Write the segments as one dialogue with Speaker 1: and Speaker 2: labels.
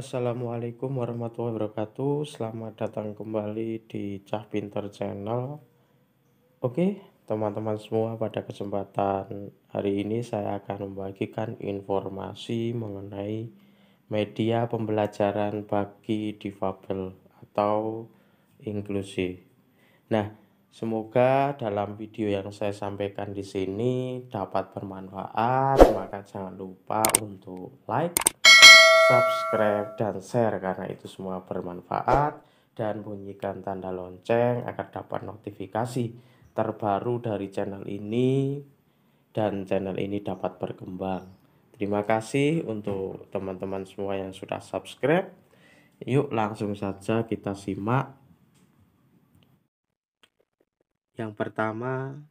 Speaker 1: Assalamualaikum warahmatullahi wabarakatuh Selamat datang kembali di Cah Pinter Channel Oke teman-teman semua pada kesempatan hari ini saya akan membagikan informasi mengenai media pembelajaran bagi difabel atau inklusi Nah Semoga dalam video yang saya sampaikan di sini dapat bermanfaat. Maka jangan lupa untuk like, subscribe, dan share karena itu semua bermanfaat dan bunyikan tanda lonceng agar dapat notifikasi terbaru dari channel ini dan channel ini dapat berkembang. Terima kasih untuk teman-teman semua yang sudah subscribe. Yuk langsung saja kita simak. Yang pertama,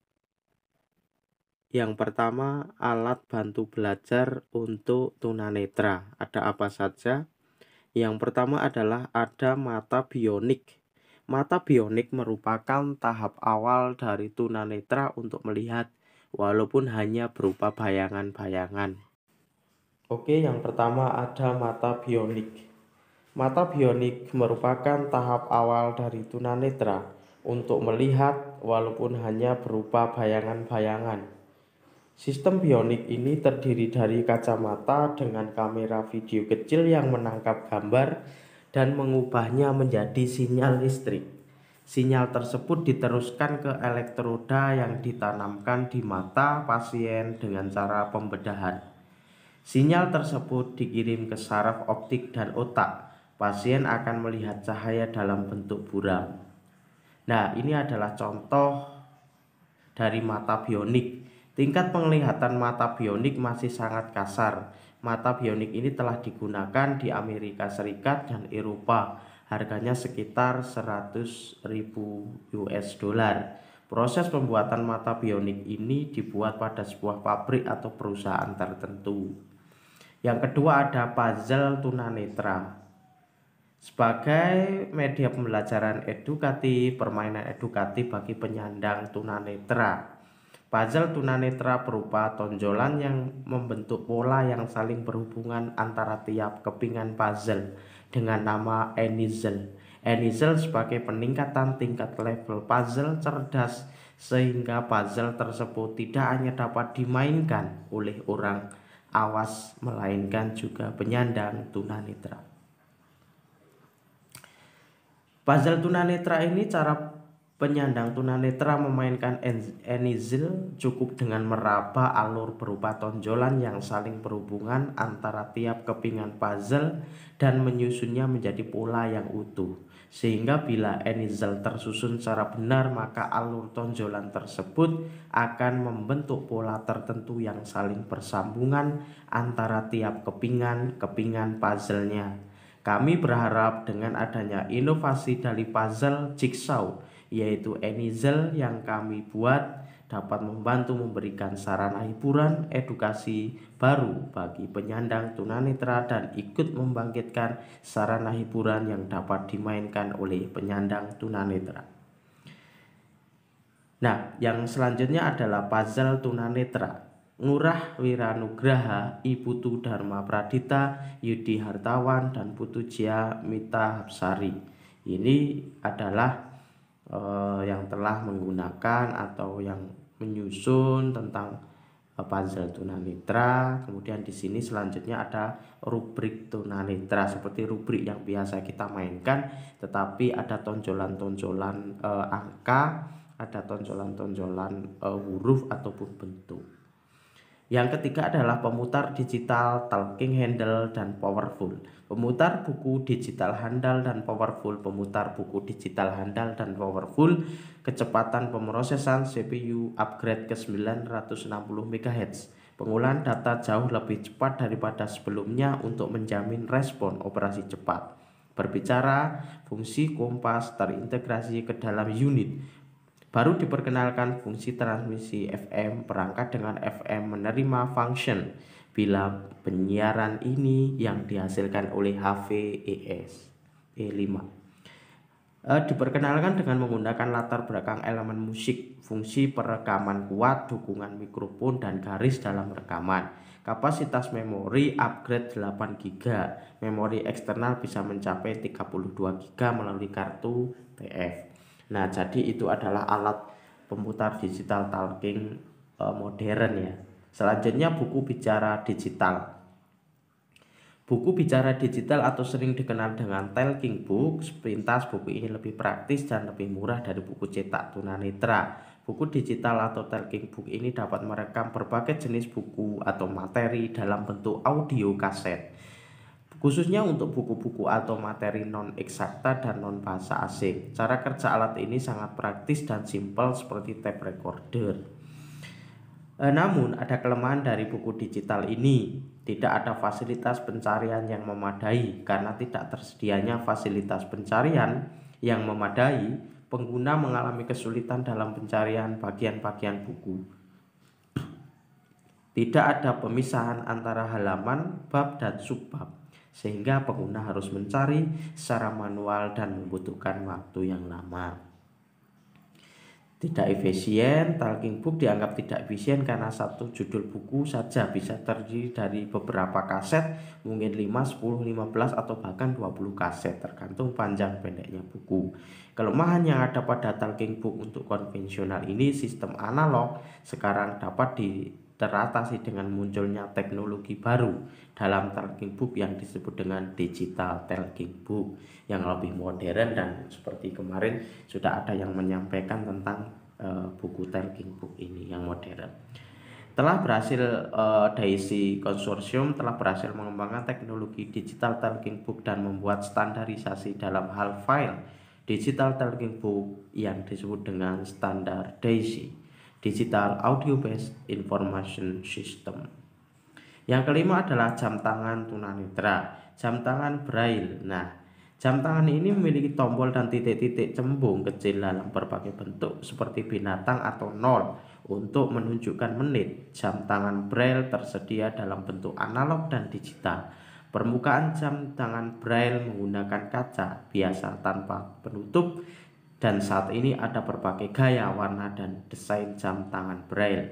Speaker 1: yang pertama, alat bantu belajar untuk tunanetra. Ada apa saja? Yang pertama adalah ada mata bionik. Mata bionik merupakan tahap awal dari tunanetra untuk melihat walaupun hanya berupa bayangan-bayangan. Oke, yang pertama ada mata bionik. Mata bionik merupakan tahap awal dari tunanetra untuk melihat walaupun hanya berupa bayangan-bayangan. Sistem bionik ini terdiri dari kacamata dengan kamera video kecil yang menangkap gambar dan mengubahnya menjadi sinyal listrik. Sinyal tersebut diteruskan ke elektroda yang ditanamkan di mata pasien dengan cara pembedahan. Sinyal tersebut dikirim ke saraf optik dan otak. Pasien akan melihat cahaya dalam bentuk buram. Nah, ini adalah contoh dari mata bionik Tingkat penglihatan mata bionik masih sangat kasar. Mata bionik ini telah digunakan di Amerika Serikat dan Eropa. Harganya sekitar 100.000 US dollar. Proses pembuatan mata bionik ini dibuat pada sebuah pabrik atau perusahaan tertentu. Yang kedua ada puzzle tunanetra. Sebagai media pembelajaran edukatif, permainan edukatif bagi penyandang tunanetra Puzzle tunanetra berupa tonjolan yang membentuk pola yang saling berhubungan antara tiap kepingan puzzle dengan nama Enizel. Enizel sebagai peningkatan tingkat level puzzle cerdas sehingga puzzle tersebut tidak hanya dapat dimainkan oleh orang awas melainkan juga penyandang tunanetra. Puzzle tunanetra ini cara penyandang tunanetra memainkan enizil cukup dengan meraba alur berupa tonjolan yang saling berhubungan antara tiap kepingan puzzle dan menyusunnya menjadi pola yang utuh. Sehingga bila enizil tersusun secara benar maka alur tonjolan tersebut akan membentuk pola tertentu yang saling bersambungan antara tiap kepingan-kepingan puzzle nya. Kami berharap dengan adanya inovasi dari puzzle jigsaw yaitu Enizel yang kami buat dapat membantu memberikan sarana hiburan edukasi baru bagi penyandang tunanetra dan ikut membangkitkan sarana hiburan yang dapat dimainkan oleh penyandang tunanetra. Nah, yang selanjutnya adalah puzzle tunanetra. Ngurah Wiranugraha, Ibutu Dharma Pradita, Yudi Hartawan, dan Putu Jia Mita Hapsari. Ini adalah uh, yang telah menggunakan atau yang menyusun tentang uh, puzzle tunanetra. Kemudian di sini selanjutnya ada rubrik tunanetra seperti rubrik yang biasa kita mainkan, tetapi ada tonjolan-tonjolan uh, angka, ada tonjolan-tonjolan uh, huruf ataupun bentuk. Yang ketiga adalah pemutar digital, talking handle, dan powerful. Pemutar buku digital handal dan powerful, pemutar buku digital handal dan powerful, kecepatan pemrosesan CPU upgrade ke 960 MHz. Pengulangan data jauh lebih cepat daripada sebelumnya untuk menjamin respon operasi cepat. Berbicara, fungsi kompas terintegrasi ke dalam unit Baru diperkenalkan fungsi transmisi FM perangkat dengan FM menerima function bila penyiaran ini yang dihasilkan oleh HVES E5. Eh, diperkenalkan dengan menggunakan latar belakang elemen musik, fungsi perekaman kuat, dukungan mikrofon, dan garis dalam rekaman. Kapasitas memori upgrade 8 GB. Memori eksternal bisa mencapai 32 GB melalui kartu TF. Nah, jadi itu adalah alat pemutar digital talking uh, modern ya. Selanjutnya buku bicara digital. Buku bicara digital atau sering dikenal dengan talking book sepintas buku ini lebih praktis dan lebih murah dari buku cetak tunanetra. Buku digital atau talking book ini dapat merekam berbagai jenis buku atau materi dalam bentuk audio kaset khususnya untuk buku-buku atau materi non-eksakta dan non-bahasa asing. Cara kerja alat ini sangat praktis dan simpel seperti tape recorder. Eh, namun, ada kelemahan dari buku digital ini. Tidak ada fasilitas pencarian yang memadai karena tidak tersedianya fasilitas pencarian yang memadai, pengguna mengalami kesulitan dalam pencarian bagian-bagian buku. Tidak ada pemisahan antara halaman, bab, dan subbab sehingga pengguna harus mencari secara manual dan membutuhkan waktu yang lama. Tidak efisien, talking book dianggap tidak efisien karena satu judul buku saja bisa terdiri dari beberapa kaset, mungkin 5, 10, 15, atau bahkan 20 kaset tergantung panjang pendeknya buku. Kelemahan yang ada pada talking book untuk konvensional ini sistem analog sekarang dapat di teratasi dengan munculnya teknologi baru dalam talking book yang disebut dengan digital talking book yang lebih modern dan seperti kemarin sudah ada yang menyampaikan tentang uh, buku talking book ini yang modern telah berhasil uh, DAISY Consortium telah berhasil mengembangkan teknologi digital talking book dan membuat standarisasi dalam hal file digital talking book yang disebut dengan standar DAISY digital audio based information system. Yang kelima adalah jam tangan tunanetra, jam tangan braille. Nah, jam tangan ini memiliki tombol dan titik-titik cembung kecil dalam berbagai bentuk seperti binatang atau nol untuk menunjukkan menit. Jam tangan braille tersedia dalam bentuk analog dan digital. Permukaan jam tangan braille menggunakan kaca biasa tanpa penutup dan saat ini ada berbagai gaya, warna, dan desain jam tangan braille.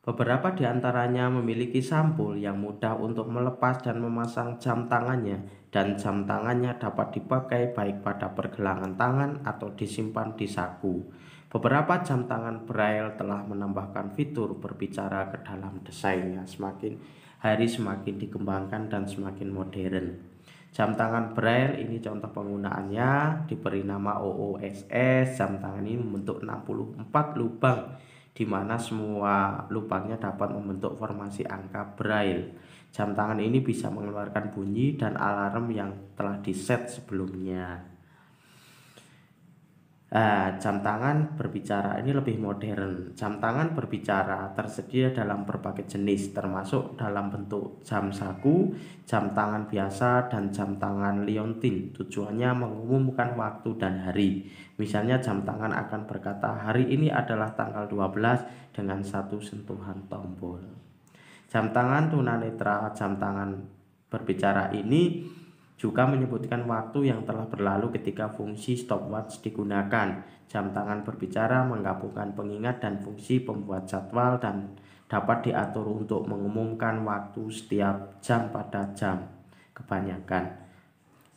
Speaker 1: Beberapa di antaranya memiliki sampul yang mudah untuk melepas dan memasang jam tangannya dan jam tangannya dapat dipakai baik pada pergelangan tangan atau disimpan di saku. Beberapa jam tangan Braille telah menambahkan fitur berbicara ke dalam desainnya semakin hari semakin dikembangkan dan semakin modern. Jam tangan braille ini contoh penggunaannya diberi nama OOSS. Jam tangan ini membentuk 64 lubang di mana semua lubangnya dapat membentuk formasi angka braille. Jam tangan ini bisa mengeluarkan bunyi dan alarm yang telah diset sebelumnya. Uh, jam tangan berbicara ini lebih modern. Jam tangan berbicara tersedia dalam berbagai jenis, termasuk dalam bentuk jam saku, jam tangan biasa, dan jam tangan liontin. Tujuannya mengumumkan waktu dan hari. Misalnya jam tangan akan berkata hari ini adalah tanggal 12 dengan satu sentuhan tombol. Jam tangan tunanetra, jam tangan berbicara ini juga menyebutkan waktu yang telah berlalu ketika fungsi stopwatch digunakan. Jam tangan berbicara menggabungkan pengingat dan fungsi pembuat jadwal dan dapat diatur untuk mengumumkan waktu setiap jam pada jam kebanyakan.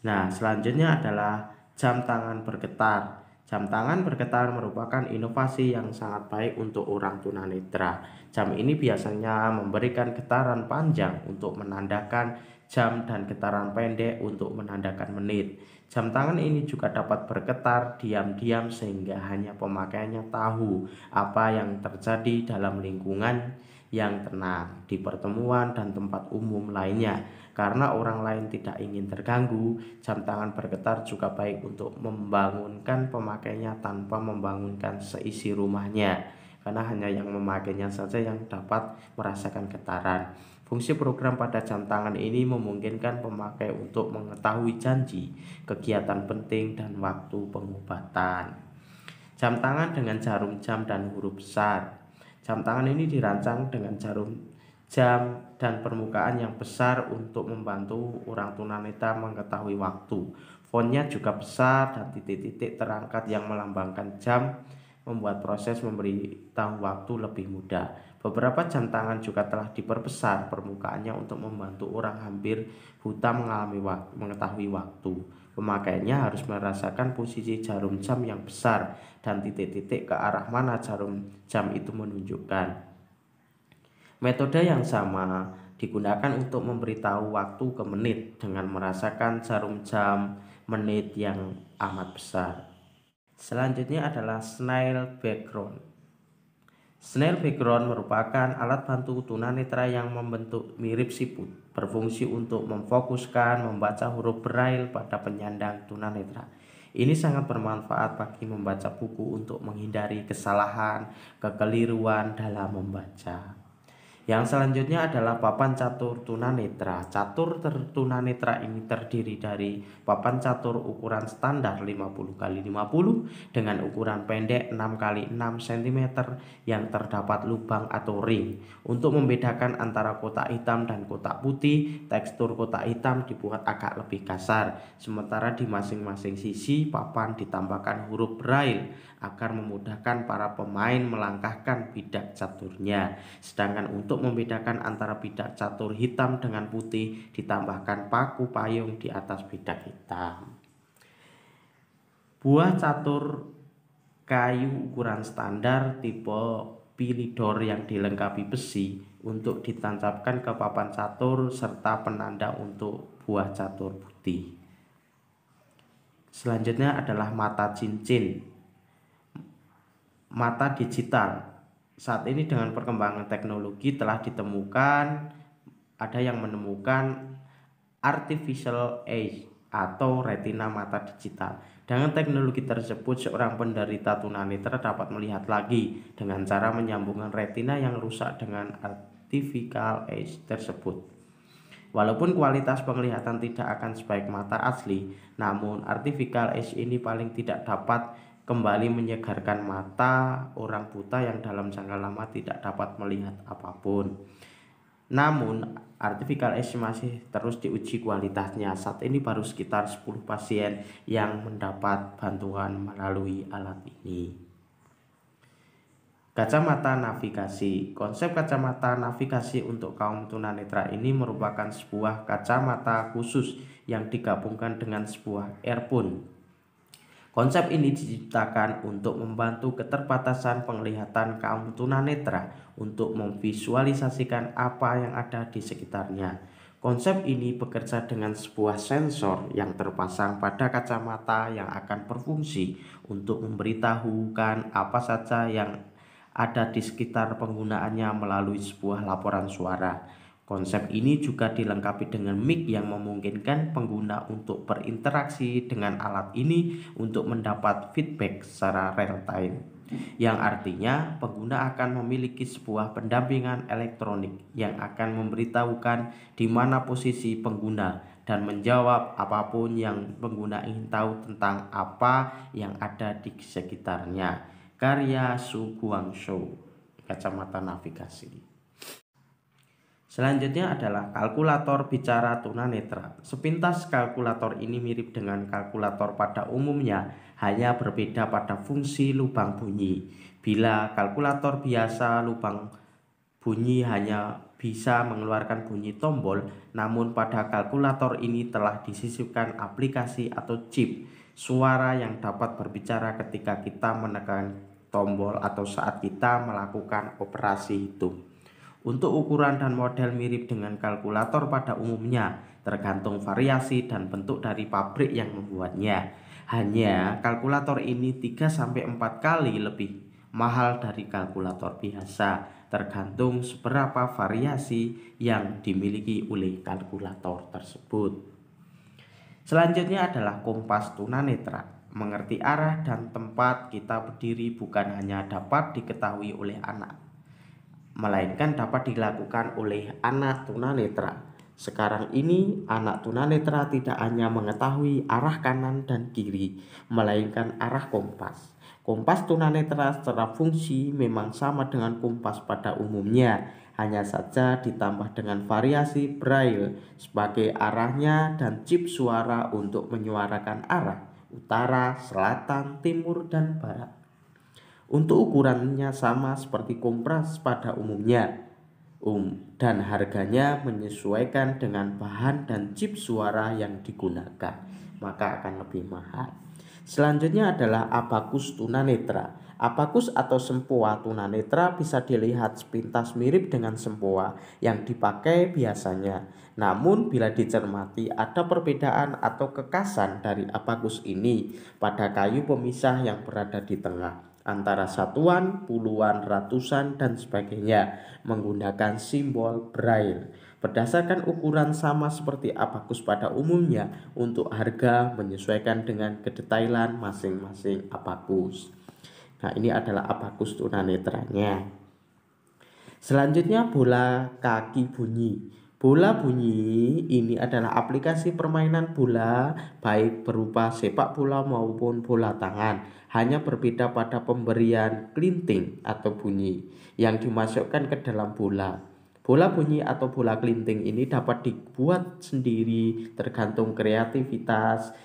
Speaker 1: Nah, selanjutnya adalah jam tangan bergetar. Jam tangan bergetar merupakan inovasi yang sangat baik untuk orang tunanetra. Jam ini biasanya memberikan getaran panjang untuk menandakan jam dan getaran pendek untuk menandakan menit. Jam tangan ini juga dapat bergetar diam-diam sehingga hanya pemakaiannya tahu apa yang terjadi dalam lingkungan yang tenang di pertemuan dan tempat umum lainnya. Karena orang lain tidak ingin terganggu, jam tangan bergetar juga baik untuk membangunkan pemakainya tanpa membangunkan seisi rumahnya. Karena hanya yang memakainya saja yang dapat merasakan getaran. Fungsi program pada jam tangan ini memungkinkan pemakai untuk mengetahui janji, kegiatan penting, dan waktu pengobatan. Jam tangan dengan jarum jam dan huruf besar. Jam tangan ini dirancang dengan jarum jam dan permukaan yang besar untuk membantu orang tunanetra mengetahui waktu. Fontnya juga besar dan titik-titik terangkat yang melambangkan jam membuat proses memberi tahu waktu lebih mudah. Beberapa jam tangan juga telah diperbesar permukaannya untuk membantu orang hampir buta mengalami waktu, mengetahui waktu. Pemakainya harus merasakan posisi jarum jam yang besar dan titik-titik ke arah mana jarum jam itu menunjukkan. Metode yang sama digunakan untuk memberitahu waktu ke menit dengan merasakan jarum jam menit yang amat besar. Selanjutnya adalah Snail Background. Snail background merupakan alat bantu tunanetra yang membentuk mirip siput, berfungsi untuk memfokuskan membaca huruf braille pada penyandang tunanetra. Ini sangat bermanfaat bagi membaca buku untuk menghindari kesalahan, kekeliruan dalam membaca. Yang selanjutnya adalah papan catur tunanetra. Catur tunanetra ini terdiri dari papan catur ukuran standar 50 x 50 dengan ukuran pendek 6 x 6 cm yang terdapat lubang atau ring. Untuk membedakan antara kotak hitam dan kotak putih, tekstur kotak hitam dibuat agak lebih kasar, sementara di masing-masing sisi papan ditambahkan huruf braille agar memudahkan para pemain melangkahkan bidak caturnya. Sedangkan untuk membedakan antara bidak catur hitam dengan putih ditambahkan paku payung di atas bidak hitam. Buah catur kayu ukuran standar tipe pilidor yang dilengkapi besi untuk ditancapkan ke papan catur serta penanda untuk buah catur putih. Selanjutnya adalah mata cincin mata digital. Saat ini dengan perkembangan teknologi telah ditemukan ada yang menemukan artificial eye atau retina mata digital. Dengan teknologi tersebut, seorang penderita tunanetra dapat melihat lagi dengan cara menyambungkan retina yang rusak dengan artificial eye tersebut. Walaupun kualitas penglihatan tidak akan sebaik mata asli, namun artificial age ini paling tidak dapat kembali menyegarkan mata orang buta yang dalam jangka lama tidak dapat melihat apapun. Namun, artificial eyes masih terus diuji kualitasnya. Saat ini baru sekitar 10 pasien yang mendapat bantuan melalui alat ini. Kacamata navigasi. Konsep kacamata navigasi untuk kaum tunanetra ini merupakan sebuah kacamata khusus yang digabungkan dengan sebuah earphone Konsep ini diciptakan untuk membantu keterbatasan penglihatan kaum tunanetra untuk memvisualisasikan apa yang ada di sekitarnya. Konsep ini bekerja dengan sebuah sensor yang terpasang pada kacamata yang akan berfungsi untuk memberitahukan apa saja yang ada di sekitar penggunaannya melalui sebuah laporan suara. Konsep ini juga dilengkapi dengan mic yang memungkinkan pengguna untuk berinteraksi dengan alat ini untuk mendapat feedback secara real time yang artinya pengguna akan memiliki sebuah pendampingan elektronik yang akan memberitahukan di mana posisi pengguna dan menjawab apapun yang pengguna ingin tahu tentang apa yang ada di sekitarnya. Karya Su Guangzhou, kacamata navigasi. Selanjutnya adalah kalkulator bicara tunanetra. Sepintas kalkulator ini mirip dengan kalkulator pada umumnya, hanya berbeda pada fungsi lubang bunyi. Bila kalkulator biasa lubang bunyi hanya bisa mengeluarkan bunyi tombol, namun pada kalkulator ini telah disisipkan aplikasi atau chip suara yang dapat berbicara ketika kita menekan tombol atau saat kita melakukan operasi hitung. Untuk ukuran dan model mirip dengan kalkulator pada umumnya, tergantung variasi dan bentuk dari pabrik yang membuatnya. Hanya kalkulator ini 3-4 kali lebih mahal dari kalkulator biasa, tergantung seberapa variasi yang dimiliki oleh kalkulator tersebut. Selanjutnya adalah kompas tunanetra mengerti arah dan tempat kita berdiri bukan hanya dapat diketahui oleh anak melainkan dapat dilakukan oleh anak tunanetra. Sekarang ini, anak tunanetra tidak hanya mengetahui arah kanan dan kiri, melainkan arah kompas. Kompas tunanetra secara fungsi memang sama dengan kompas pada umumnya, hanya saja ditambah dengan variasi braille sebagai arahnya dan chip suara untuk menyuarakan arah utara, selatan, timur, dan barat. Untuk ukurannya sama seperti kompres pada umumnya. Um, dan harganya menyesuaikan dengan bahan dan chip suara yang digunakan, maka akan lebih mahal. Selanjutnya adalah abakus tunanetra. Abakus atau sempoa tunanetra bisa dilihat sepintas mirip dengan sempoa yang dipakai biasanya. Namun bila dicermati ada perbedaan atau kekasan dari abakus ini pada kayu pemisah yang berada di tengah antara satuan, puluhan, ratusan, dan sebagainya menggunakan simbol braille. Berdasarkan ukuran sama seperti abakus pada umumnya, untuk harga menyesuaikan dengan kedetailan masing-masing abakus. Nah, ini adalah abakus tunanetranya. Selanjutnya bola kaki bunyi. Bola bunyi ini adalah aplikasi permainan bola baik berupa sepak bola maupun bola tangan hanya berbeda pada pemberian klinting atau bunyi yang dimasukkan ke dalam bola. Bola bunyi atau bola klinting ini dapat dibuat sendiri tergantung kreativitas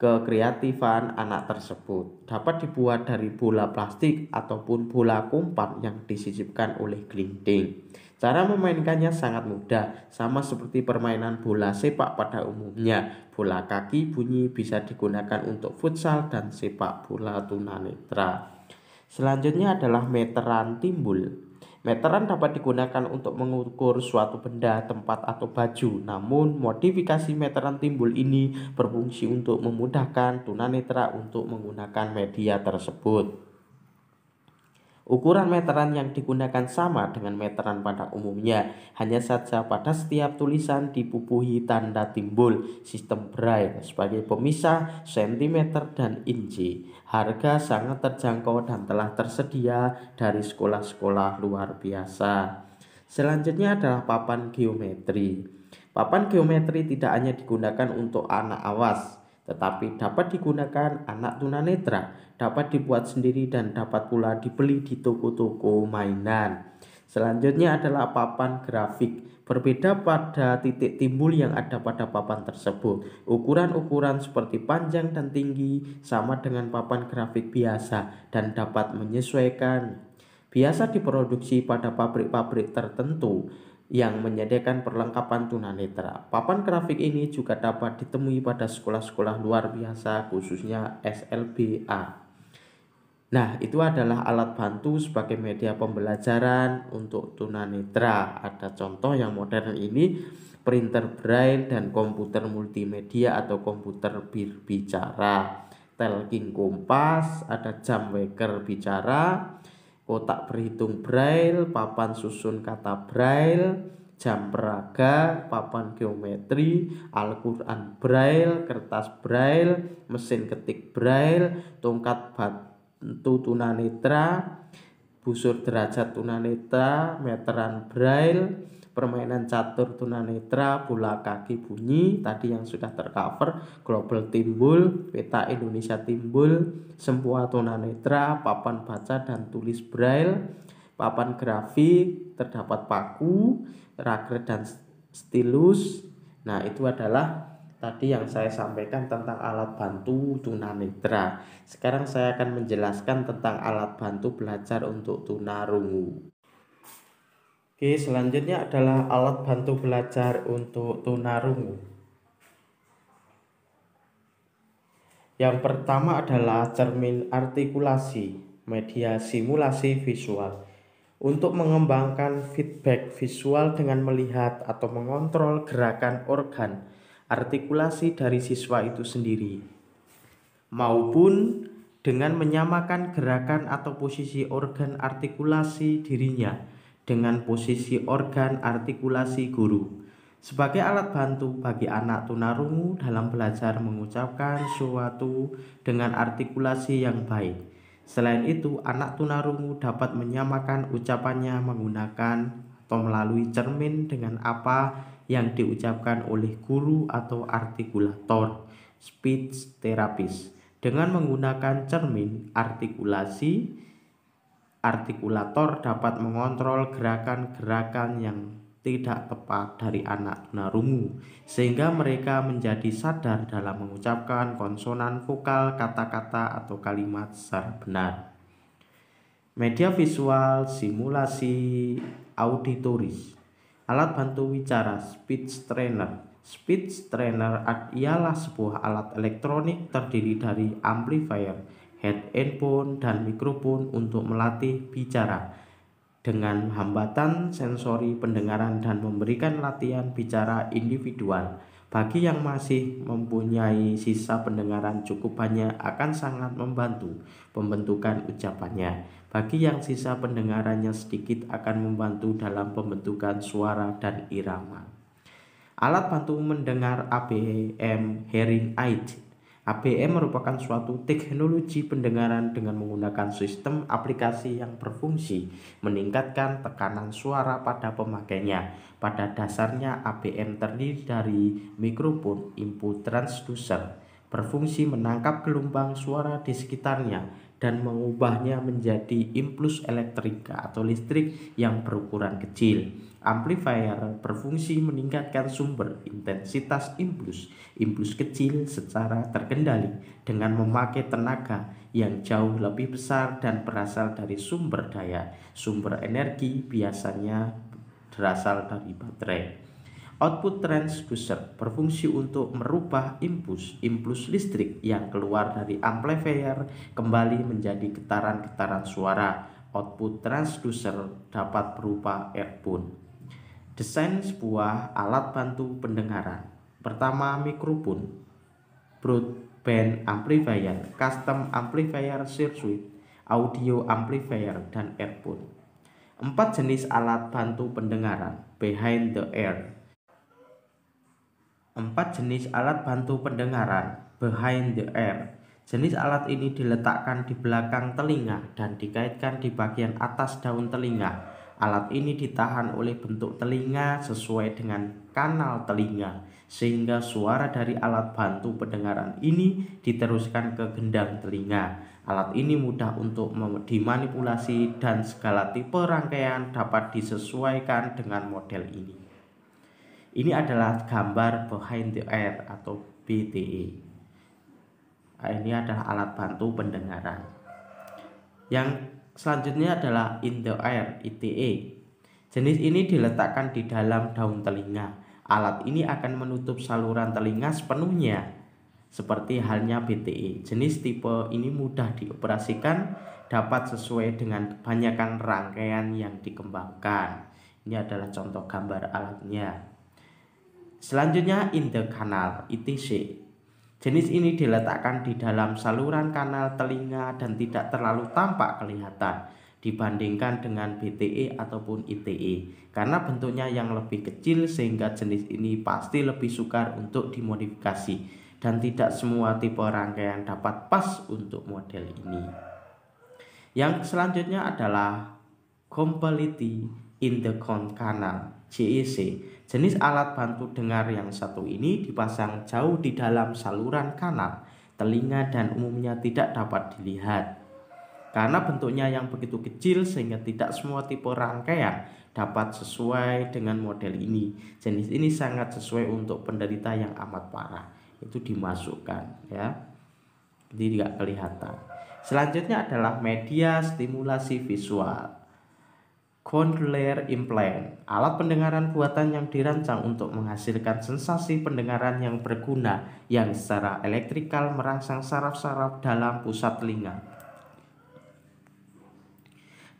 Speaker 1: kekreatifan anak tersebut dapat dibuat dari bola plastik ataupun bola kompak yang disisipkan oleh klinting. Cara memainkannya sangat mudah, sama seperti permainan bola sepak pada umumnya. Bola kaki bunyi bisa digunakan untuk futsal dan sepak bola tunanetra. Selanjutnya adalah meteran timbul. Meteran dapat digunakan untuk mengukur suatu benda, tempat, atau baju. Namun, modifikasi meteran timbul ini berfungsi untuk memudahkan tunanetra untuk menggunakan media tersebut. Ukuran meteran yang digunakan sama dengan meteran pada umumnya, hanya saja pada setiap tulisan dipupuhi tanda timbul sistem Braille sebagai pemisah sentimeter dan inci. Harga sangat terjangkau dan telah tersedia dari sekolah-sekolah luar biasa. Selanjutnya adalah papan geometri. Papan geometri tidak hanya digunakan untuk anak awas, tetapi dapat digunakan anak tunanetra, dapat dibuat sendiri dan dapat pula dibeli di toko-toko mainan. Selanjutnya adalah papan grafik. Berbeda pada titik timbul yang ada pada papan tersebut. Ukuran-ukuran seperti panjang dan tinggi sama dengan papan grafik biasa dan dapat menyesuaikan. Biasa diproduksi pada pabrik-pabrik tertentu yang menyediakan perlengkapan tunanetra. Papan grafik ini juga dapat ditemui pada sekolah-sekolah luar biasa khususnya SLBA. Nah, itu adalah alat bantu sebagai media pembelajaran untuk tunanetra. Ada contoh yang modern ini printer braille dan komputer multimedia atau komputer berbicara. Telkin kompas, ada jam waker bicara, kotak berhitung braille, papan susun kata braille, jam peraga, papan geometri, Al-Quran braille, kertas braille, mesin ketik braille, tongkat batu tunanetra, busur derajat tunanetra, meteran braille, permainan catur tunanetra, bola kaki bunyi, tadi yang sudah tercover, global timbul, peta Indonesia timbul, sempua tunanetra, papan baca dan tulis braille, papan grafik, terdapat paku, raker dan stilus. Nah, itu adalah tadi yang saya sampaikan tentang alat bantu tunanetra. Sekarang saya akan menjelaskan tentang alat bantu belajar untuk tunarungu. Oke, selanjutnya adalah alat bantu belajar untuk tunarungu. Yang pertama adalah cermin artikulasi, media simulasi visual. Untuk mengembangkan feedback visual dengan melihat atau mengontrol gerakan organ artikulasi dari siswa itu sendiri maupun dengan menyamakan gerakan atau posisi organ artikulasi dirinya dengan posisi organ artikulasi guru sebagai alat bantu bagi anak tunarungu dalam belajar mengucapkan suatu dengan artikulasi yang baik. Selain itu, anak tunarungu dapat menyamakan ucapannya menggunakan atau melalui cermin dengan apa yang diucapkan oleh guru atau artikulator speech therapist dengan menggunakan cermin artikulasi artikulator dapat mengontrol gerakan-gerakan yang tidak tepat dari anak tunarungu sehingga mereka menjadi sadar dalam mengucapkan konsonan vokal kata-kata atau kalimat secara benar. Media visual, simulasi, auditoris, alat bantu bicara, speech trainer, Speech trainer ialah sebuah alat elektronik terdiri dari amplifier, handphone dan mikrofon untuk melatih bicara dengan hambatan sensori pendengaran dan memberikan latihan bicara individual. Bagi yang masih mempunyai sisa pendengaran cukup banyak akan sangat membantu pembentukan ucapannya. Bagi yang sisa pendengarannya sedikit akan membantu dalam pembentukan suara dan irama. Alat bantu mendengar ABM Hearing Aid ABM merupakan suatu teknologi pendengaran dengan menggunakan sistem aplikasi yang berfungsi meningkatkan tekanan suara pada pemakainya. Pada dasarnya ABM terdiri dari mikrofon input transducer berfungsi menangkap gelombang suara di sekitarnya dan mengubahnya menjadi impuls elektrika atau listrik yang berukuran kecil. Amplifier berfungsi meningkatkan sumber intensitas impuls, impuls kecil secara terkendali dengan memakai tenaga yang jauh lebih besar dan berasal dari sumber daya. Sumber energi biasanya berasal dari baterai. Output transducer berfungsi untuk merubah impuls impuls listrik yang keluar dari amplifier kembali menjadi getaran-getaran suara. Output transducer dapat berupa earphone. Desain sebuah alat bantu pendengaran. Pertama, mikrofon. Broadband amplifier, custom amplifier circuit, audio amplifier dan earphone. Empat jenis alat bantu pendengaran behind the ear Empat jenis alat bantu pendengaran behind the ear. Jenis alat ini diletakkan di belakang telinga dan dikaitkan di bagian atas daun telinga. Alat ini ditahan oleh bentuk telinga sesuai dengan kanal telinga, sehingga suara dari alat bantu pendengaran ini diteruskan ke gendang telinga. Alat ini mudah untuk dimanipulasi, dan segala tipe rangkaian dapat disesuaikan dengan model ini. Ini adalah gambar behind the ear atau BTE. Nah, ini adalah alat bantu pendengaran. Yang selanjutnya adalah in the ear ITE. Jenis ini diletakkan di dalam daun telinga. Alat ini akan menutup saluran telinga sepenuhnya seperti halnya BTE. Jenis tipe ini mudah dioperasikan, dapat sesuai dengan kebanyakan rangkaian yang dikembangkan. Ini adalah contoh gambar alatnya. Selanjutnya in the canal (ITC). Jenis ini diletakkan di dalam saluran kanal telinga dan tidak terlalu tampak kelihatan dibandingkan dengan BTE ataupun ITE karena bentuknya yang lebih kecil sehingga jenis ini pasti lebih sukar untuk dimodifikasi dan tidak semua tipe rangkaian dapat pas untuk model ini. Yang selanjutnya adalah Complete in the con Canal. JEC. Jenis alat bantu dengar yang satu ini dipasang jauh di dalam saluran kanal telinga dan umumnya tidak dapat dilihat. Karena bentuknya yang begitu kecil sehingga tidak semua tipe rangkaian dapat sesuai dengan model ini. Jenis ini sangat sesuai untuk penderita yang amat parah. Itu dimasukkan ya. Jadi tidak kelihatan. Selanjutnya adalah media stimulasi visual cochlear implant, alat pendengaran buatan yang dirancang untuk menghasilkan sensasi pendengaran yang berguna yang secara elektrikal merangsang saraf-saraf dalam pusat telinga.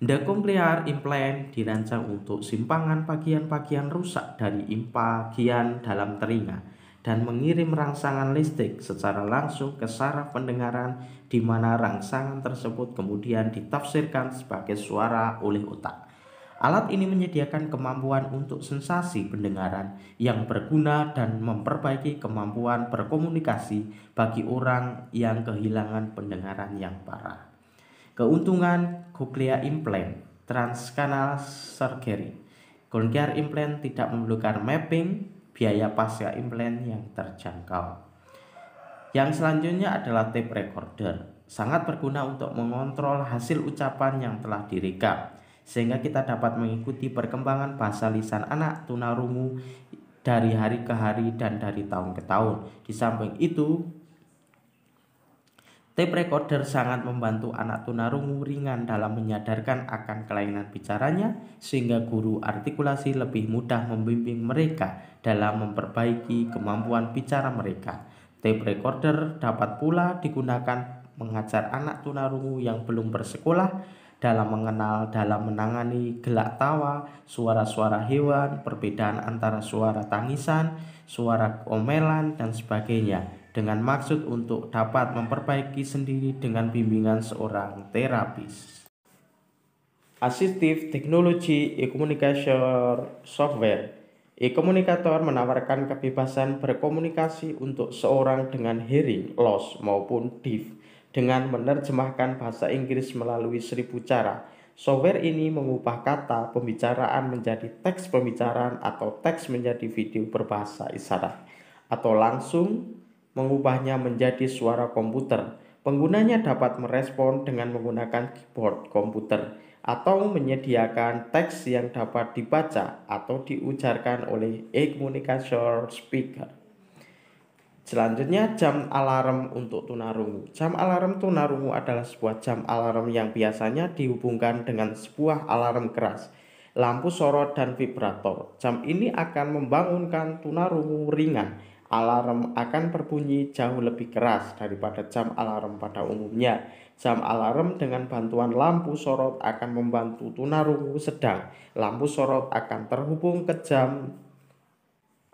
Speaker 1: The cochlear implant dirancang untuk simpangan bagian-bagian rusak dari bagian dalam telinga dan mengirim rangsangan listrik secara langsung ke saraf pendengaran di mana rangsangan tersebut kemudian ditafsirkan sebagai suara oleh otak. Alat ini menyediakan kemampuan untuk sensasi pendengaran yang berguna dan memperbaiki kemampuan berkomunikasi bagi orang yang kehilangan pendengaran yang parah. Keuntungan cochlea implant transcanal surgery. Cochlear implant tidak memerlukan mapping, biaya pasca implant yang terjangkau. Yang selanjutnya adalah tape recorder, sangat berguna untuk mengontrol hasil ucapan yang telah direkam sehingga kita dapat mengikuti perkembangan bahasa lisan anak tunarungu dari hari ke hari dan dari tahun ke tahun. Di samping itu, tape recorder sangat membantu anak tunarungu ringan dalam menyadarkan akan kelainan bicaranya sehingga guru artikulasi lebih mudah membimbing mereka dalam memperbaiki kemampuan bicara mereka. Tape recorder dapat pula digunakan mengajar anak tunarungu yang belum bersekolah dalam mengenal, dalam menangani gelak tawa, suara-suara hewan, perbedaan antara suara tangisan, suara omelan, dan sebagainya, dengan maksud untuk dapat memperbaiki sendiri dengan bimbingan seorang terapis. Assistive Technology E-Communication Software e communicator menawarkan kebebasan berkomunikasi untuk seorang dengan hearing loss maupun deaf dengan menerjemahkan bahasa Inggris melalui seribu cara. Software ini mengubah kata pembicaraan menjadi teks pembicaraan atau teks menjadi video berbahasa isyarat atau langsung mengubahnya menjadi suara komputer. Penggunanya dapat merespon dengan menggunakan keyboard komputer atau menyediakan teks yang dapat dibaca atau diujarkan oleh e communication speaker. Selanjutnya jam alarm untuk tunarungu. Jam alarm tunarungu adalah sebuah jam alarm yang biasanya dihubungkan dengan sebuah alarm keras, lampu sorot dan vibrator. Jam ini akan membangunkan tunarungu ringan. Alarm akan berbunyi jauh lebih keras daripada jam alarm pada umumnya. Jam alarm dengan bantuan lampu sorot akan membantu tunarungu sedang. Lampu sorot akan terhubung ke jam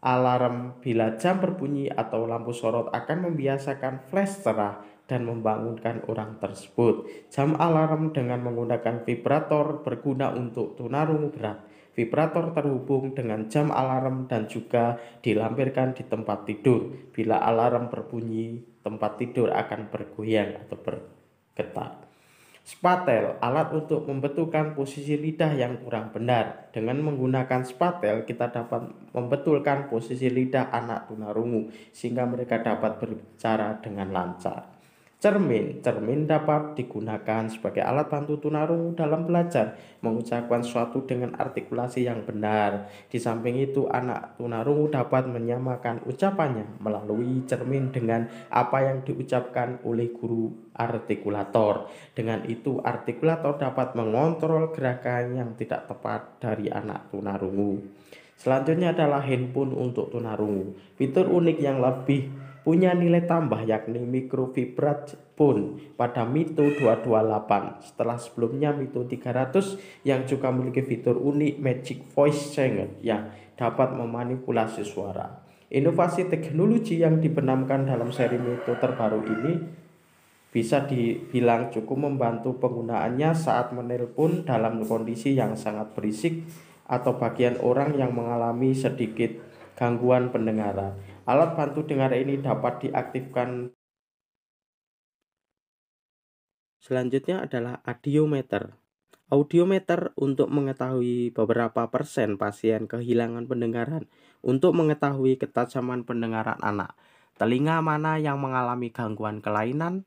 Speaker 1: Alarm bila jam berbunyi atau lampu sorot akan membiasakan flash cerah dan membangunkan orang tersebut. Jam alarm dengan menggunakan vibrator berguna untuk tunarungu berat. Vibrator terhubung dengan jam alarm dan juga dilampirkan di tempat tidur. Bila alarm berbunyi, tempat tidur akan bergoyang atau bergetar. Spatel, alat untuk membetulkan posisi lidah yang kurang benar. Dengan menggunakan spatel, kita dapat membetulkan posisi lidah anak tunarungu sehingga mereka dapat berbicara dengan lancar. Cermin, cermin dapat digunakan sebagai alat bantu tunarungu dalam belajar mengucapkan suatu dengan artikulasi yang benar. Di samping itu, anak tunarungu dapat menyamakan ucapannya melalui cermin dengan apa yang diucapkan oleh guru artikulator. Dengan itu, artikulator dapat mengontrol gerakan yang tidak tepat dari anak tunarungu. Selanjutnya adalah handphone untuk tunarungu. Fitur unik yang lebih punya nilai tambah yakni mikrofibrat pun pada Mito 228 setelah sebelumnya Mito 300 yang juga memiliki fitur unik Magic Voice Changer yang dapat memanipulasi suara. Inovasi teknologi yang dibenamkan dalam seri Mito terbaru ini bisa dibilang cukup membantu penggunaannya saat menelpon dalam kondisi yang sangat berisik atau bagian orang yang mengalami sedikit gangguan pendengaran. Alat bantu dengar ini dapat diaktifkan. Selanjutnya adalah audiometer. Audiometer untuk mengetahui beberapa persen pasien kehilangan pendengaran untuk mengetahui ketajaman pendengaran anak. Telinga mana yang mengalami gangguan kelainan,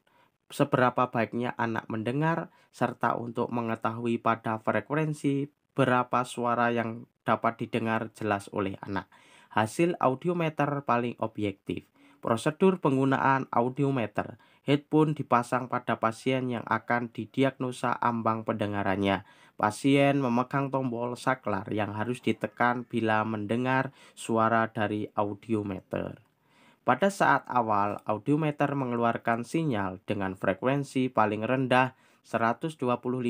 Speaker 1: seberapa baiknya anak mendengar, serta untuk mengetahui pada frekuensi berapa suara yang dapat didengar jelas oleh anak hasil audiometer paling objektif. Prosedur penggunaan audiometer headphone dipasang pada pasien yang akan didiagnosa ambang pendengarannya. Pasien memegang tombol saklar yang harus ditekan bila mendengar suara dari audiometer. Pada saat awal, audiometer mengeluarkan sinyal dengan frekuensi paling rendah 125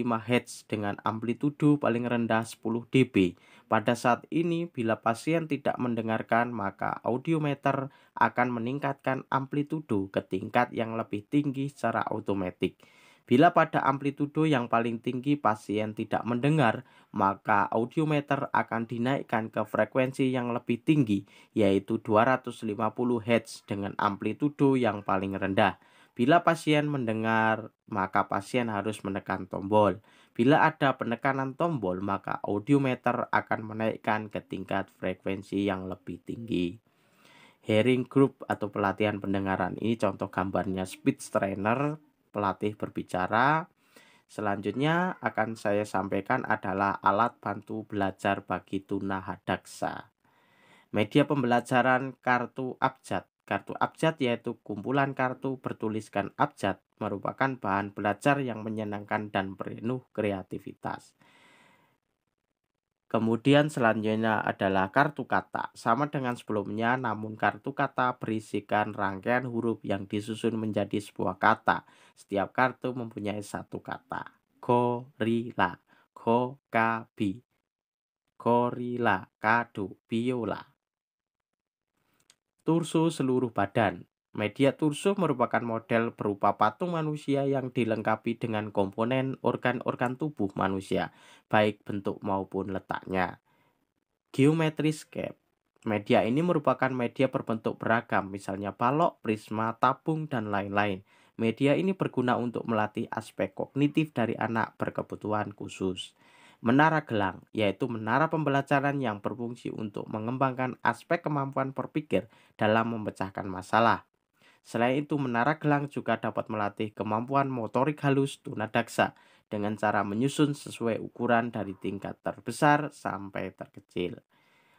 Speaker 1: Hz dengan amplitudo paling rendah 10 dB pada saat ini, bila pasien tidak mendengarkan, maka audiometer akan meningkatkan amplitudo ke tingkat yang lebih tinggi secara otomatis. Bila pada amplitudo yang paling tinggi pasien tidak mendengar, maka audiometer akan dinaikkan ke frekuensi yang lebih tinggi, yaitu 250 Hz dengan amplitudo yang paling rendah. Bila pasien mendengar, maka pasien harus menekan tombol. Bila ada penekanan tombol, maka audiometer akan menaikkan ke tingkat frekuensi yang lebih tinggi. Hearing group atau pelatihan pendengaran ini contoh gambarnya speech trainer, pelatih berbicara. Selanjutnya akan saya sampaikan adalah alat bantu belajar bagi tunahadaksa. Media pembelajaran kartu abjad. Kartu abjad yaitu kumpulan kartu bertuliskan abjad merupakan bahan belajar yang menyenangkan dan penuh kreativitas. Kemudian selanjutnya adalah kartu kata. Sama dengan sebelumnya, namun kartu kata berisikan rangkaian huruf yang disusun menjadi sebuah kata. Setiap kartu mempunyai satu kata. Gorila, kokabi, gorila, Kadu, biola. Tursu seluruh badan. Media torso merupakan model berupa patung manusia yang dilengkapi dengan komponen organ-organ tubuh manusia, baik bentuk maupun letaknya. Geometriscape Media ini merupakan media berbentuk beragam, misalnya balok, prisma, tabung, dan lain-lain. Media ini berguna untuk melatih aspek kognitif dari anak berkebutuhan khusus. Menara gelang, yaitu menara pembelajaran yang berfungsi untuk mengembangkan aspek kemampuan berpikir dalam memecahkan masalah. Selain itu, menara gelang juga dapat melatih kemampuan motorik halus tunadaksa dengan cara menyusun sesuai ukuran dari tingkat terbesar sampai terkecil.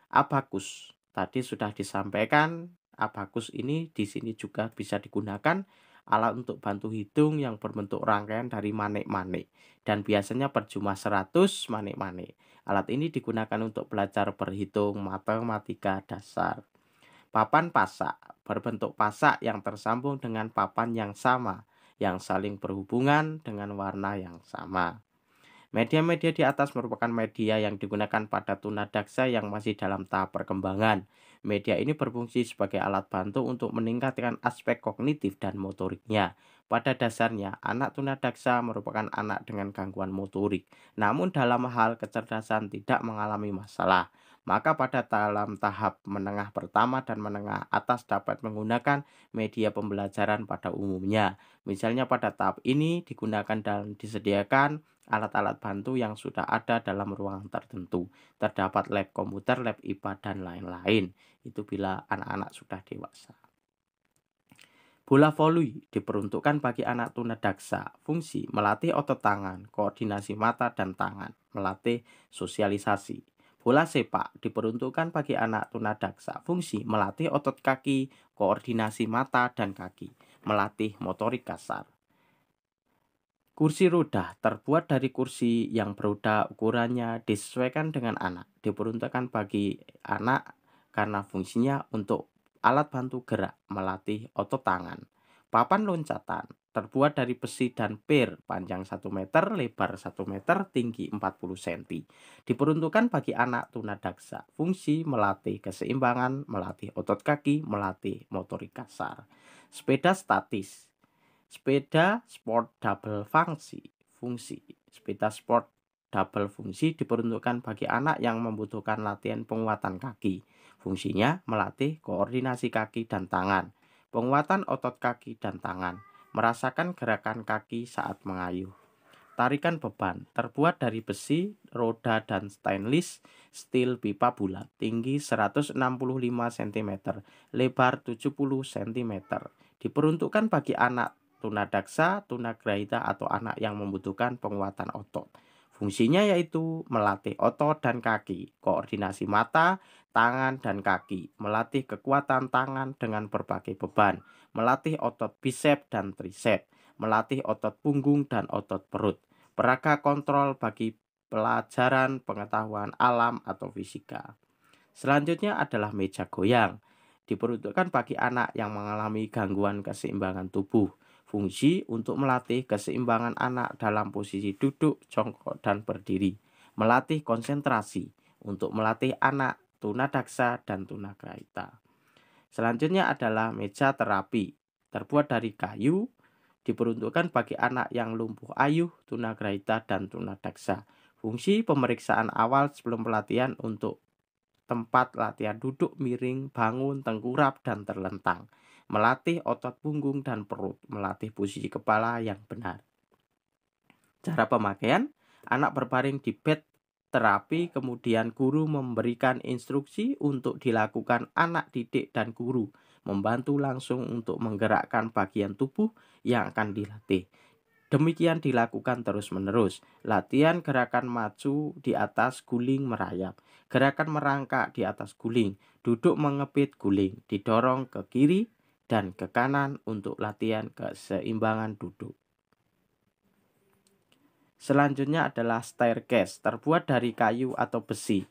Speaker 1: Abakus tadi sudah disampaikan, abakus ini di sini juga bisa digunakan alat untuk bantu hitung yang berbentuk rangkaian dari manik-manik dan biasanya berjumlah 100 manik-manik. Alat ini digunakan untuk belajar berhitung matematika dasar. Papan pasak berbentuk pasak yang tersambung dengan papan yang sama yang saling berhubungan dengan warna yang sama. Media-media di atas merupakan media yang digunakan pada tunadaksa yang masih dalam tahap perkembangan. Media ini berfungsi sebagai alat bantu untuk meningkatkan aspek kognitif dan motoriknya. Pada dasarnya, anak tunadaksa merupakan anak dengan gangguan motorik, namun dalam hal kecerdasan tidak mengalami masalah. Maka pada dalam tahap menengah pertama dan menengah atas dapat menggunakan media pembelajaran pada umumnya. Misalnya pada tahap ini digunakan dan disediakan alat-alat bantu yang sudah ada dalam ruang tertentu. Terdapat lab komputer, lab IPA, dan lain-lain. Itu bila anak-anak sudah dewasa. Bola voli diperuntukkan bagi anak tunadaksa. Fungsi melatih otot tangan, koordinasi mata dan tangan, melatih sosialisasi. Bola sepak diperuntukkan bagi anak tunadaksa. Fungsi melatih otot kaki, koordinasi mata dan kaki, melatih motorik kasar. Kursi roda terbuat dari kursi yang beroda ukurannya disesuaikan dengan anak. Diperuntukkan bagi anak karena fungsinya untuk alat bantu gerak, melatih otot tangan. Papan loncatan terbuat dari besi dan pir, panjang 1 meter, lebar 1 meter, tinggi 40 cm. Diperuntukkan bagi anak tunadaksa. Fungsi melatih keseimbangan, melatih otot kaki, melatih motorik kasar. Sepeda statis. Sepeda sport double fungsi. Fungsi. Sepeda sport double fungsi diperuntukkan bagi anak yang membutuhkan latihan penguatan kaki. Fungsinya melatih koordinasi kaki dan tangan, penguatan otot kaki dan tangan merasakan gerakan kaki saat mengayuh. Tarikan beban terbuat dari besi, roda, dan stainless steel pipa bulat tinggi 165 cm, lebar 70 cm. Diperuntukkan bagi anak tunadaksa, tunagrahita, atau anak yang membutuhkan penguatan otot. Fungsinya yaitu melatih otot dan kaki, koordinasi mata, tangan dan kaki, melatih kekuatan tangan dengan berbagai beban, melatih otot bisep dan tricep, melatih otot punggung dan otot perut, peraga kontrol bagi pelajaran pengetahuan alam atau fisika. Selanjutnya adalah meja goyang. Diperuntukkan bagi anak yang mengalami gangguan keseimbangan tubuh. Fungsi untuk melatih keseimbangan anak dalam posisi duduk, jongkok, dan berdiri. Melatih konsentrasi untuk melatih anak Tuna tunadaksa, dan tuna tunagraita. Selanjutnya adalah meja terapi, terbuat dari kayu, diperuntukkan bagi anak yang lumpuh ayuh, tunagraita, dan tuna tunadaksa. Fungsi pemeriksaan awal sebelum pelatihan untuk tempat latihan duduk miring, bangun, tengkurap, dan terlentang. Melatih otot punggung dan perut, melatih posisi kepala yang benar. Cara pemakaian, anak berbaring di bed terapi, kemudian guru memberikan instruksi untuk dilakukan anak didik dan guru membantu langsung untuk menggerakkan bagian tubuh yang akan dilatih. Demikian dilakukan terus-menerus. Latihan gerakan maju di atas guling merayap, gerakan merangkak di atas guling, duduk mengepit guling, didorong ke kiri dan ke kanan untuk latihan keseimbangan duduk. Selanjutnya adalah staircase, terbuat dari kayu atau besi.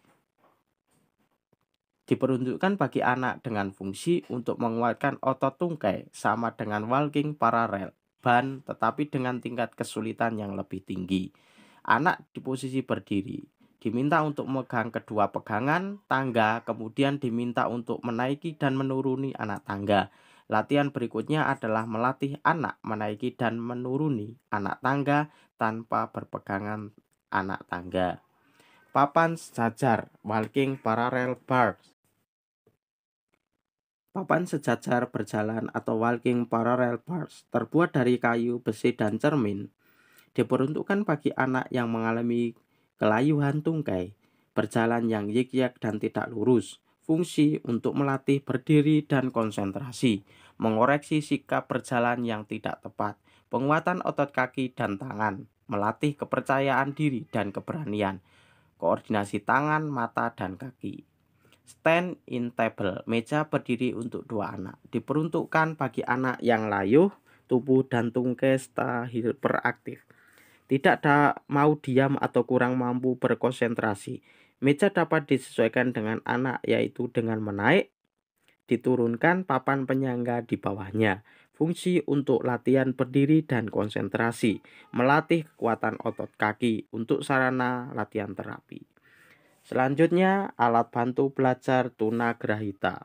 Speaker 1: Diperuntukkan bagi anak dengan fungsi untuk menguatkan otot tungkai sama dengan walking parallel ban tetapi dengan tingkat kesulitan yang lebih tinggi. Anak di posisi berdiri diminta untuk memegang kedua pegangan tangga, kemudian diminta untuk menaiki dan menuruni anak tangga. Latihan berikutnya adalah melatih anak menaiki dan menuruni anak tangga tanpa berpegangan anak tangga. Papan sejajar, walking parallel bars. Papan sejajar berjalan atau walking parallel bars terbuat dari kayu, besi, dan cermin. Diperuntukkan bagi anak yang mengalami kelayuhan tungkai, berjalan yang yik-yak dan tidak lurus fungsi untuk melatih berdiri dan konsentrasi, mengoreksi sikap berjalan yang tidak tepat, penguatan otot kaki dan tangan, melatih kepercayaan diri dan keberanian, koordinasi tangan, mata, dan kaki. Stand in table, meja berdiri untuk dua anak, diperuntukkan bagi anak yang layuh, tubuh dan tungkes tak hiperaktif. Tidak ada mau diam atau kurang mampu berkonsentrasi Meja dapat disesuaikan dengan anak yaitu dengan menaik, diturunkan papan penyangga di bawahnya. Fungsi untuk latihan berdiri dan konsentrasi, melatih kekuatan otot kaki untuk sarana latihan terapi. Selanjutnya, alat bantu belajar tuna grahita.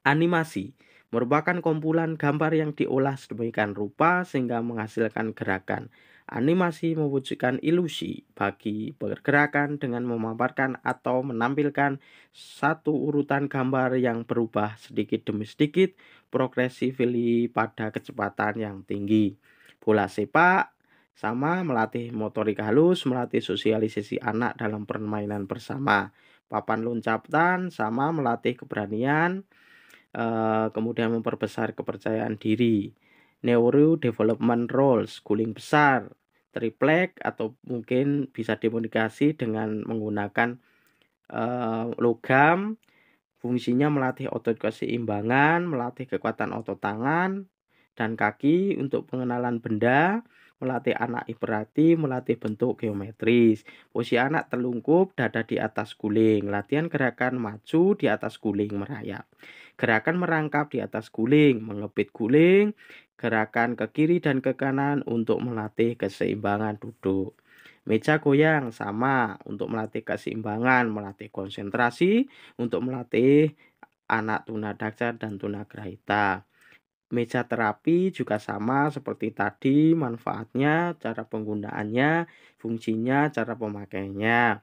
Speaker 1: Animasi merupakan kumpulan gambar yang diolah sedemikian rupa sehingga menghasilkan gerakan. Animasi mewujudkan ilusi bagi pergerakan dengan memaparkan atau menampilkan satu urutan gambar yang berubah sedikit demi sedikit progresi progresively pada kecepatan yang tinggi. Bola sepak sama melatih motorik halus, melatih sosialisasi anak dalam permainan bersama. Papan loncatan sama melatih keberanian, eh, kemudian memperbesar kepercayaan diri. Neuro Development Roles, guling besar, triplek atau mungkin bisa dimodifikasi dengan menggunakan uh, logam fungsinya melatih otot keseimbangan melatih kekuatan otot tangan dan kaki untuk pengenalan benda melatih anak hiperati, melatih bentuk geometris. Posisi anak telungkup, dada di atas guling. Latihan gerakan maju di atas guling merayap. Gerakan merangkap di atas guling, mengepit guling. Gerakan ke kiri dan ke kanan untuk melatih keseimbangan duduk. Meja goyang sama untuk melatih keseimbangan, melatih konsentrasi, untuk melatih anak daksa dan tunagrahita. Meja terapi juga sama seperti tadi, manfaatnya, cara penggunaannya, fungsinya, cara pemakaiannya.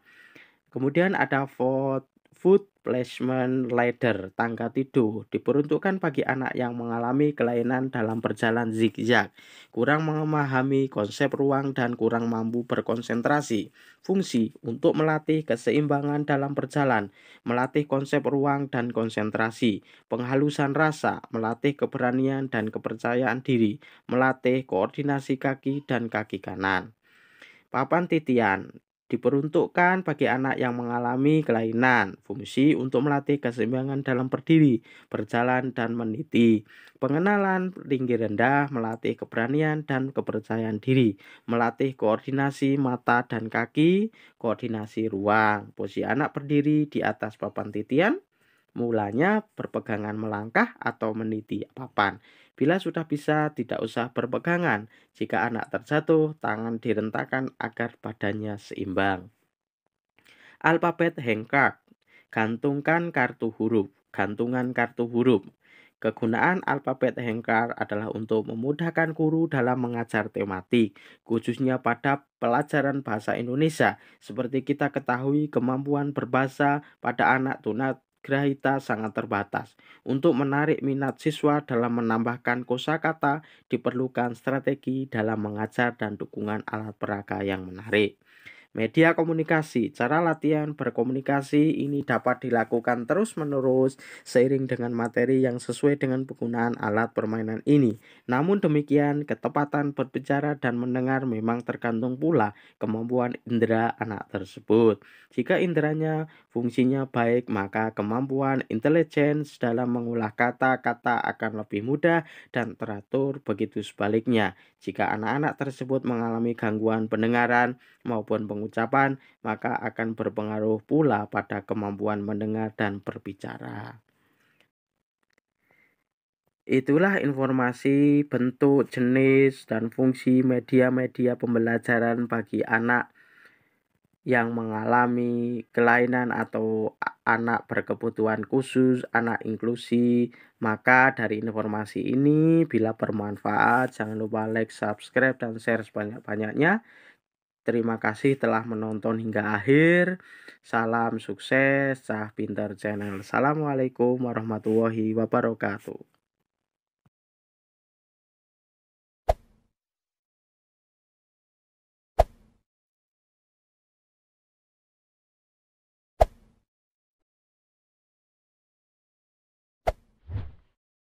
Speaker 1: Kemudian ada foto Food Placement Ladder, tangga tidur, diperuntukkan bagi anak yang mengalami kelainan dalam perjalanan zigzag, kurang memahami konsep ruang dan kurang mampu berkonsentrasi. Fungsi untuk melatih keseimbangan dalam perjalanan, melatih konsep ruang dan konsentrasi, penghalusan rasa, melatih keberanian dan kepercayaan diri, melatih koordinasi kaki dan kaki kanan. Papan titian diperuntukkan bagi anak yang mengalami kelainan. Fungsi untuk melatih keseimbangan dalam berdiri, berjalan, dan meniti. Pengenalan tinggi rendah melatih keberanian dan kepercayaan diri, melatih koordinasi mata dan kaki, koordinasi ruang. Posisi anak berdiri di atas papan titian, mulanya berpegangan melangkah atau meniti papan. Bila sudah bisa, tidak usah berpegangan. Jika anak terjatuh, tangan direntakan agar badannya seimbang. Alfabet hengkak. Gantungkan kartu huruf. Gantungan kartu huruf. Kegunaan alfabet hengkar adalah untuk memudahkan guru dalam mengajar tematik, khususnya pada pelajaran bahasa Indonesia. Seperti kita ketahui, kemampuan berbahasa pada anak tunat Grahita sangat terbatas. Untuk menarik minat siswa dalam menambahkan kosakata diperlukan strategi dalam mengajar dan dukungan alat peraga yang menarik. Media komunikasi, cara latihan berkomunikasi ini dapat dilakukan terus-menerus seiring dengan materi yang sesuai dengan penggunaan alat permainan ini. Namun demikian, ketepatan berbicara dan mendengar memang tergantung pula kemampuan indera anak tersebut. Jika inderanya fungsinya baik, maka kemampuan intelligence dalam mengolah kata-kata akan lebih mudah dan teratur, begitu sebaliknya. Jika anak-anak tersebut mengalami gangguan pendengaran maupun pengulangan, ucapan, maka akan berpengaruh pula pada kemampuan mendengar dan berbicara. Itulah informasi, bentuk, jenis, dan fungsi media-media pembelajaran bagi anak yang mengalami kelainan atau anak berkebutuhan khusus, anak inklusi. Maka dari informasi ini, bila bermanfaat, jangan lupa like, subscribe, dan share sebanyak-banyaknya. Terima kasih telah menonton hingga akhir. Salam sukses, sah Pinter channel. Assalamualaikum warahmatullahi wabarakatuh.